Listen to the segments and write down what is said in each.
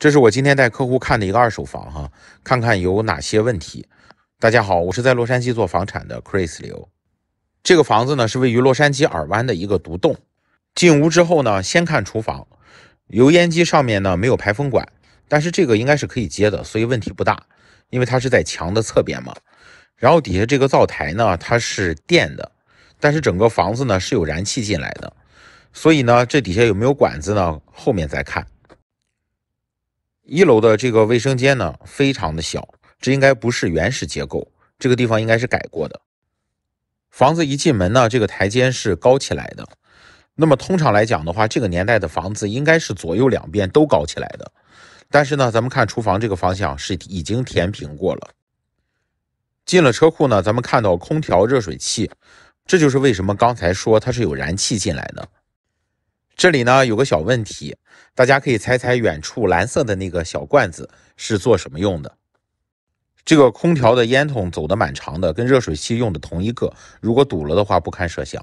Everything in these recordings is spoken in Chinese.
这是我今天带客户看的一个二手房哈，看看有哪些问题。大家好，我是在洛杉矶做房产的 Chris 刘。这个房子呢是位于洛杉矶尔湾的一个独栋。进屋之后呢，先看厨房，油烟机上面呢没有排风管，但是这个应该是可以接的，所以问题不大，因为它是在墙的侧边嘛。然后底下这个灶台呢，它是电的，但是整个房子呢是有燃气进来的，所以呢这底下有没有管子呢？后面再看。一楼的这个卫生间呢，非常的小，这应该不是原始结构，这个地方应该是改过的。房子一进门呢，这个台阶是高起来的，那么通常来讲的话，这个年代的房子应该是左右两边都高起来的，但是呢，咱们看厨房这个方向是已经填平过了。进了车库呢，咱们看到空调、热水器，这就是为什么刚才说它是有燃气进来的。这里呢有个小问题，大家可以猜猜远处蓝色的那个小罐子是做什么用的？这个空调的烟筒走的蛮长的，跟热水器用的同一个，如果堵了的话不堪设想。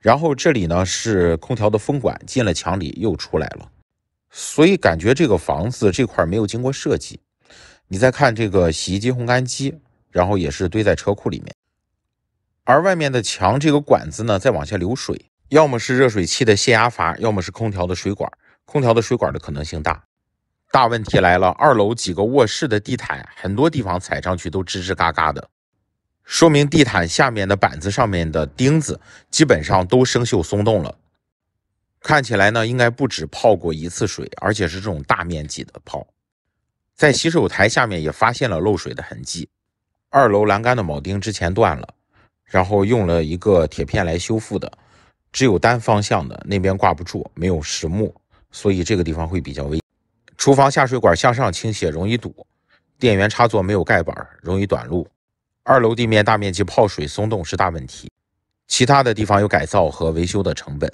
然后这里呢是空调的风管，进了墙里又出来了，所以感觉这个房子这块没有经过设计。你再看这个洗衣机烘干机，然后也是堆在车库里面，而外面的墙这个管子呢在往下流水。要么是热水器的泄压阀，要么是空调的水管。空调的水管的可能性大。大问题来了，二楼几个卧室的地毯，很多地方踩上去都吱吱嘎嘎的，说明地毯下面的板子上面的钉子基本上都生锈松动了。看起来呢，应该不止泡过一次水，而且是这种大面积的泡。在洗手台下面也发现了漏水的痕迹。二楼栏杆的铆钉之前断了，然后用了一个铁片来修复的。只有单方向的，那边挂不住，没有实木，所以这个地方会比较危。厨房下水管向上倾斜，容易堵。电源插座没有盖板，容易短路。二楼地面大面积泡水松动是大问题，其他的地方有改造和维修的成本。